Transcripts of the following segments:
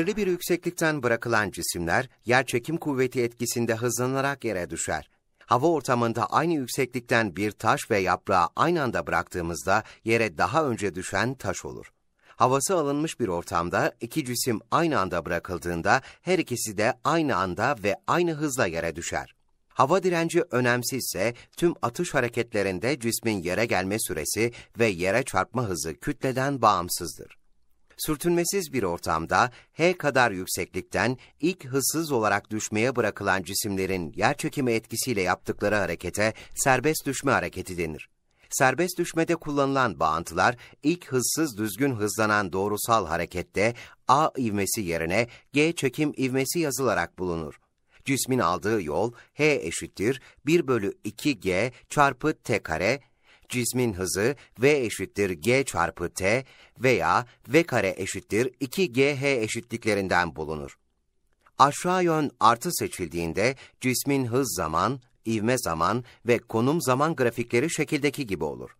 belirli bir yükseklikten bırakılan cisimler yer çekim kuvveti etkisinde hızlanarak yere düşer. Hava ortamında aynı yükseklikten bir taş ve yaprağı aynı anda bıraktığımızda yere daha önce düşen taş olur. Havası alınmış bir ortamda iki cisim aynı anda bırakıldığında her ikisi de aynı anda ve aynı hızla yere düşer. Hava direnci önemsizse tüm atış hareketlerinde cismin yere gelme süresi ve yere çarpma hızı kütleden bağımsızdır sürtünmesiz bir ortamda H kadar yükseklikten ilk hızsız olarak düşmeye bırakılan cisimlerin yerçekimi etkisiyle yaptıkları harekete serbest düşme hareketi denir. Serbest düşmede kullanılan bağıntılar ilk hızsız düzgün hızlanan doğrusal harekette A ivmesi yerine G çekim ivmesi yazılarak bulunur. Cismin aldığı yol H eşittir 1 bölü 2G çarpı T kare cismin hızı v eşittir g çarpı t veya v kare eşittir 2gh eşitliklerinden bulunur. Aşağı yön artı seçildiğinde cismin hız zaman, ivme zaman ve konum zaman grafikleri şekildeki gibi olur.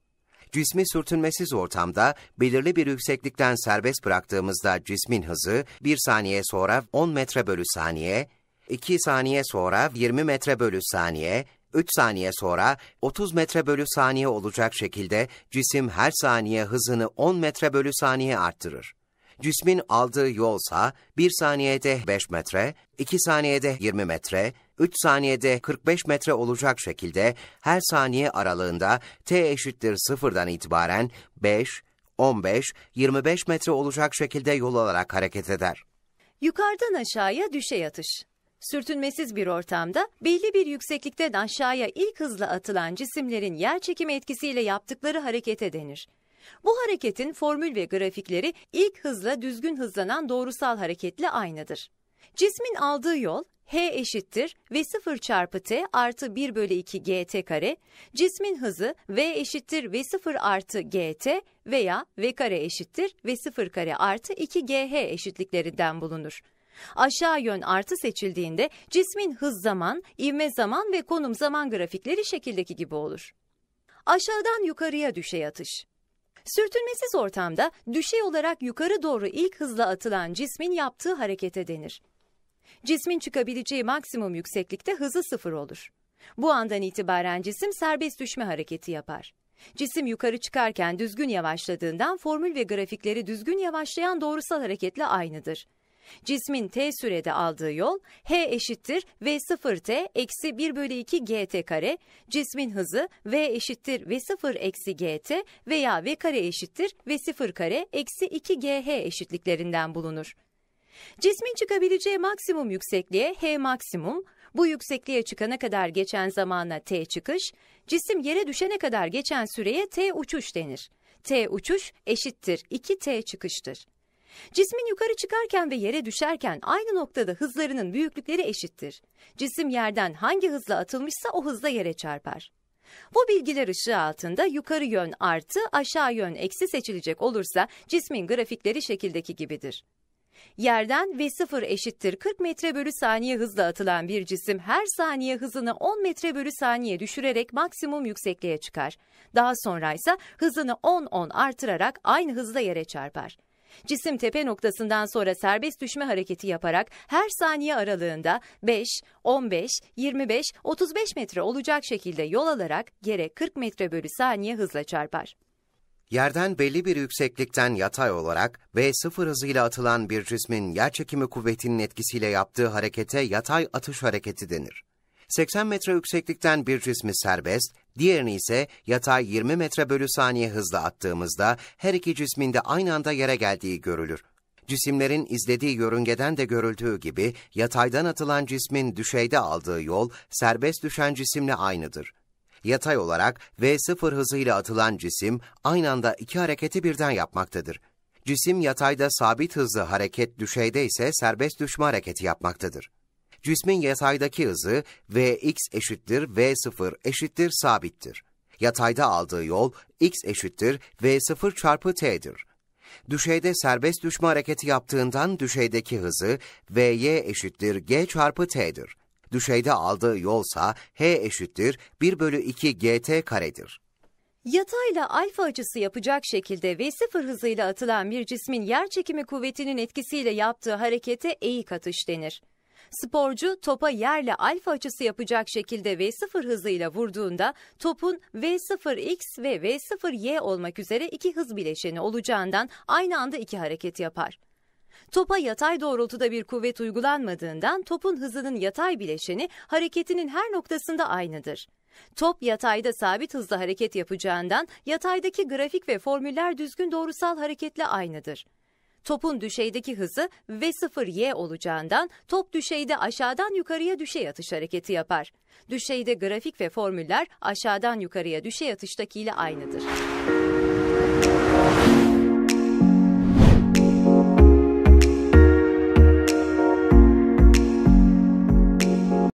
Cismi sürtünmesiz ortamda belirli bir yükseklikten serbest bıraktığımızda cismin hızı 1 saniye sonra 10 metre bölü saniye, 2 saniye sonra 20 metre bölü saniye, 3 saniye sonra 30 metre bölü saniye olacak şekilde cisim her saniye hızını 10 metre bölü saniye arttırır. Cismin aldığı yolsa 1 saniyede 5 metre, 2 saniyede 20 metre, 3 saniyede 45 metre olacak şekilde her saniye aralığında t eşittir sıfırdan itibaren 5, 15, 25 metre olacak şekilde yol alarak hareket eder. Yukarıdan aşağıya düşe yatış sürtünmesiz bir ortamda belli bir yükseklikten aşağıya ilk hızla atılan cisimlerin yer çekimi etkisiyle yaptıkları harekete denir. Bu hareketin formül ve grafikleri ilk hızla düzgün hızlanan doğrusal hareketle aynıdır. Cismin aldığı yol h eşittir v 0 çarpı t artı 1 bölü 2 gt kare, cismin hızı v eşittir v 0 artı gt veya v kare eşittir v 0 kare artı 2 gh eşitliklerinden bulunur. Aşağı yön artı seçildiğinde cismin hız zaman, ivme zaman ve konum zaman grafikleri şekildeki gibi olur. Aşağıdan yukarıya düşe yatış. Sürtünmesiz ortamda düşey olarak yukarı doğru ilk hızla atılan cismin yaptığı harekete denir. Cismin çıkabileceği maksimum yükseklikte hızı sıfır olur. Bu andan itibaren cisim serbest düşme hareketi yapar. Cisim yukarı çıkarken düzgün yavaşladığından formül ve grafikleri düzgün yavaşlayan doğrusal hareketle aynıdır. Cismin t sürede aldığı yol h eşittir v 0 t eksi 1 bölü 2 gt kare, cismin hızı v eşittir v 0 eksi gt veya v kare eşittir v 0 kare eksi 2 gh eşitliklerinden bulunur. Cismin çıkabileceği maksimum yüksekliğe h maksimum, bu yüksekliğe çıkana kadar geçen zamana t çıkış, cisim yere düşene kadar geçen süreye t uçuş denir. t uçuş eşittir 2t çıkıştır. Cismin yukarı çıkarken ve yere düşerken aynı noktada hızlarının büyüklükleri eşittir. Cisim yerden hangi hızla atılmışsa o hızla yere çarpar. Bu bilgiler ışığı altında yukarı yön artı aşağı yön eksi seçilecek olursa cismin grafikleri şekildeki gibidir. Yerden V0 eşittir 40 metre bölü saniye hızla atılan bir cisim her saniye hızını 10 metre bölü saniye düşürerek maksimum yüksekliğe çıkar. Daha sonra ise hızını 10-10 artırarak aynı hızla yere çarpar. Cisim tepe noktasından sonra serbest düşme hareketi yaparak her saniye aralığında 5, 15, 25, 35 metre olacak şekilde yol alarak yere 40 metre bölü saniye hızla çarpar. Yerden belli bir yükseklikten yatay olarak ve sıfır hızıyla atılan bir cismin yerçekimi kuvvetinin etkisiyle yaptığı harekete yatay atış hareketi denir. 80 metre yükseklikten bir cismi serbest, diğerini ise yatay 20 metre bölü saniye hızla attığımızda her iki cismin de aynı anda yere geldiği görülür. Cisimlerin izlediği yörüngeden de görüldüğü gibi yataydan atılan cismin düşeyde aldığı yol serbest düşen cisimle aynıdır. Yatay olarak V0 hızıyla atılan cisim aynı anda iki hareketi birden yapmaktadır. Cisim yatayda sabit hızlı hareket düşeyde ise serbest düşme hareketi yapmaktadır cismin yataydaki hızı Vx eşittir V0 eşittir sabittir. Yatayda aldığı yol x eşittir V0 çarpı t'dir. Düşeyde serbest düşme hareketi yaptığından düşeydeki hızı Vy eşittir g çarpı t'dir. Düşeyde aldığı yolsa h eşittir 1 bölü 2 gt karedir. Yatayla alfa açısı yapacak şekilde v sıfır hızıyla atılan bir cismin yer çekimi kuvvetinin etkisiyle yaptığı harekete eğik atış denir. Sporcu topa yerle alfa açısı yapacak şekilde V0 hızıyla vurduğunda topun V0X ve V0Y olmak üzere iki hız bileşeni olacağından aynı anda iki hareket yapar. Topa yatay doğrultuda bir kuvvet uygulanmadığından topun hızının yatay bileşeni hareketinin her noktasında aynıdır. Top yatayda sabit hızla hareket yapacağından yataydaki grafik ve formüller düzgün doğrusal hareketle aynıdır. Topun düşeydeki hızı V0Y olacağından top düşeyde aşağıdan yukarıya düşey atış hareketi yapar. Düşeyde grafik ve formüller aşağıdan yukarıya düşey atıştakiyle aynıdır.